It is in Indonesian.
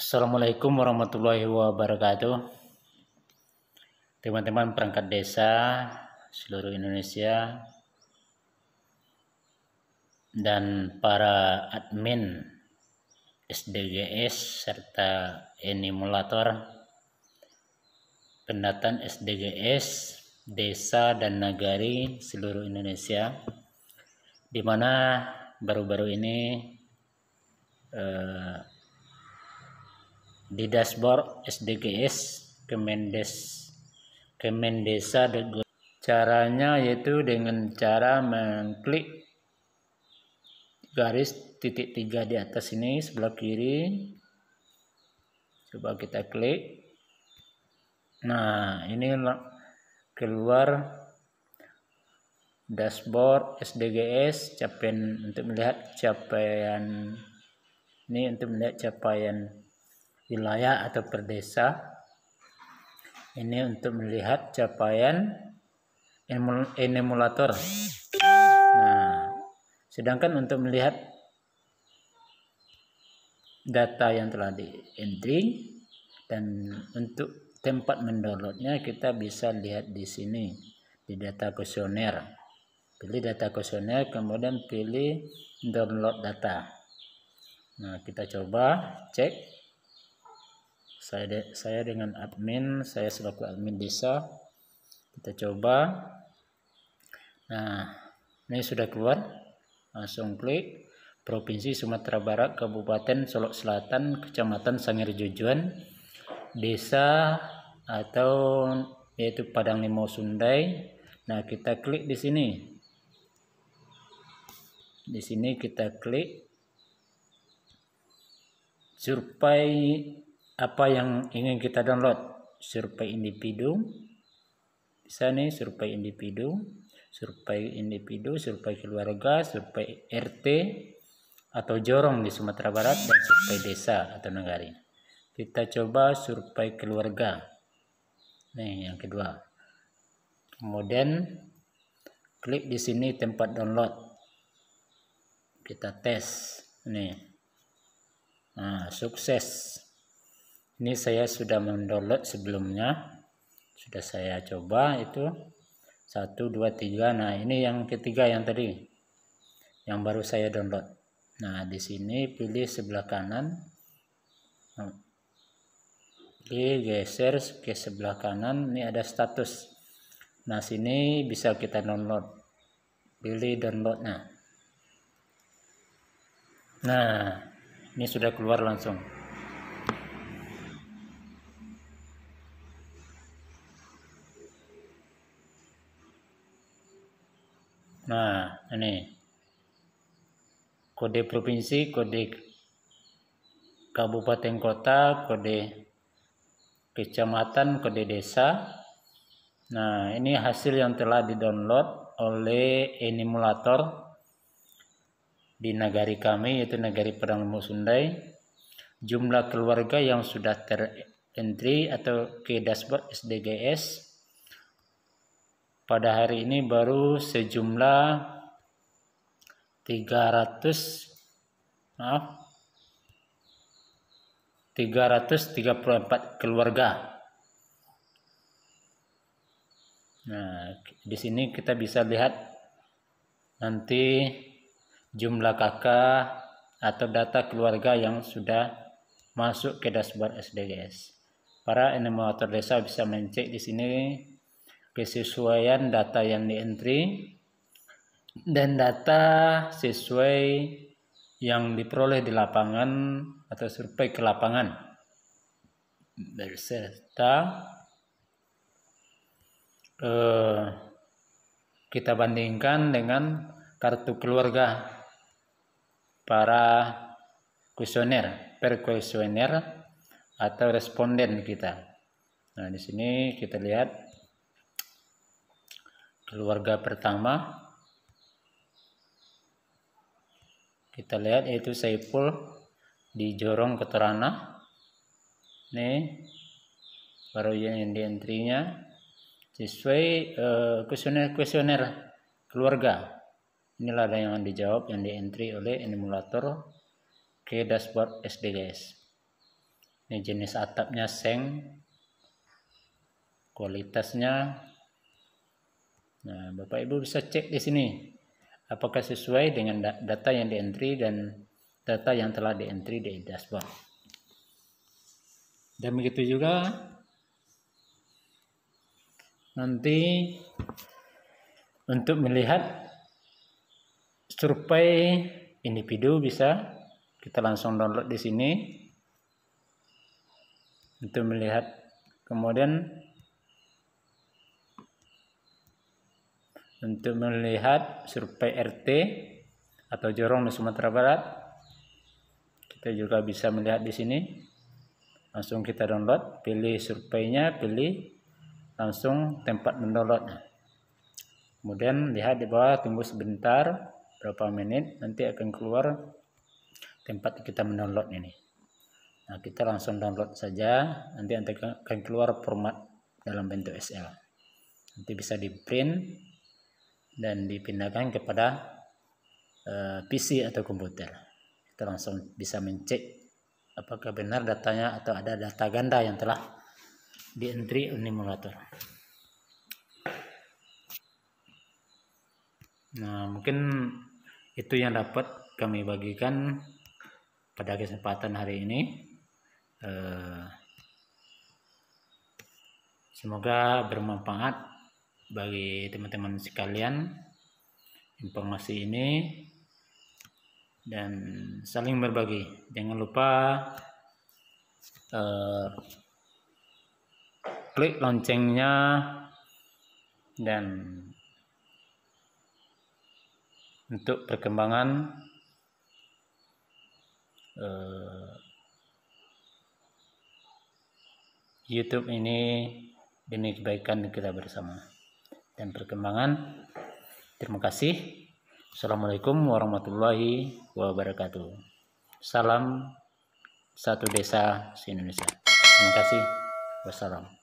Assalamualaikum warahmatullahi wabarakatuh Teman-teman perangkat desa seluruh Indonesia dan para admin SDGS serta emulator pendataan SDGS desa dan nagari seluruh Indonesia Dimana baru-baru ini eh, di dashboard SDGs Kemendes Kemendesa caranya yaitu dengan cara mengklik garis titik tiga di atas ini sebelah kiri coba kita klik nah ini keluar dashboard SDGs capen untuk melihat capaian ini untuk melihat capaian wilayah atau per desa. Ini untuk melihat capaian emulator. Nah, sedangkan untuk melihat data yang telah di entry dan untuk tempat mendownloadnya kita bisa lihat di sini di data kuesioner. Pilih data kuesioner kemudian pilih download data. Nah, kita coba cek saya de saya dengan admin saya selaku admin desa kita coba nah ini sudah keluar langsung klik Provinsi Sumatera Barat Kabupaten Solok Selatan Kecamatan Sangir Jujuan Desa atau yaitu Padang Limau Sundai nah kita klik di sini di sini kita klik survei apa yang ingin kita download survei individu bisa nih survei individu survei individu survei keluarga survei RT atau jorong di Sumatera Barat dan survei desa atau negari kita coba survei keluarga nih yang kedua kemudian klik di sini tempat download kita tes nih nah sukses ini saya sudah mendownload sebelumnya sudah saya coba itu satu dua tiga nah ini yang ketiga yang tadi yang baru saya download nah di sini pilih sebelah kanan hmm. di geser ke sebelah kanan ini ada status nah sini bisa kita download pilih downloadnya nah ini sudah keluar langsung Nah, ini kode provinsi, kode kabupaten kota, kode kecamatan, kode desa. Nah, ini hasil yang telah didownload oleh emulator di nagari kami yaitu nagari Padang Lembu Sundai. Jumlah keluarga yang sudah terentry atau ke dashboard SDGS pada hari ini baru sejumlah 300 maaf 334 keluarga. Nah, di sini kita bisa lihat nanti jumlah kakak atau data keluarga yang sudah masuk ke dashboard SDGS. Para animator desa bisa mencek di sini kesesuaian data yang di entry dan data sesuai yang diperoleh di lapangan atau survei ke lapangan berserta eh, kita bandingkan dengan kartu keluarga para kuesioner per kuesioner atau responden kita. Nah, di sini kita lihat keluarga pertama kita lihat yaitu Saiful di Jorong Keterana ini baru yang di entrinya sesuai eh, kuesioner uh, kuesioner keluarga inilah ada yang dijawab yang di entry oleh emulator ke dashboard SDGS ini jenis atapnya seng kualitasnya Nah, Bapak Ibu bisa cek di sini apakah sesuai dengan data yang di-entry dan data yang telah di-entry di dashboard. Dan begitu juga nanti untuk melihat survei individu bisa kita langsung download di sini untuk melihat kemudian untuk melihat survei RT atau jorong di Sumatera Barat. Kita juga bisa melihat di sini. Langsung kita download, pilih surveinya, pilih langsung tempat mendownloadnya. Kemudian lihat di bawah tunggu sebentar berapa menit nanti akan keluar tempat kita mendownload ini. Nah, kita langsung download saja, nanti akan keluar format dalam bentuk SL. Nanti bisa di print dan dipindahkan kepada eh, PC atau komputer. Kita langsung bisa mencek apakah benar datanya atau ada data ganda yang telah di entry emulator. Nah, mungkin itu yang dapat kami bagikan pada kesempatan hari ini. Eh, semoga bermanfaat bagi teman-teman sekalian informasi ini dan saling berbagi. Jangan lupa uh, klik loncengnya dan untuk perkembangan uh, YouTube ini demi kebaikan kita bersama dan perkembangan. Terima kasih. Assalamualaikum warahmatullahi wabarakatuh. Salam satu desa se-Indonesia. Terima kasih. Wassalam.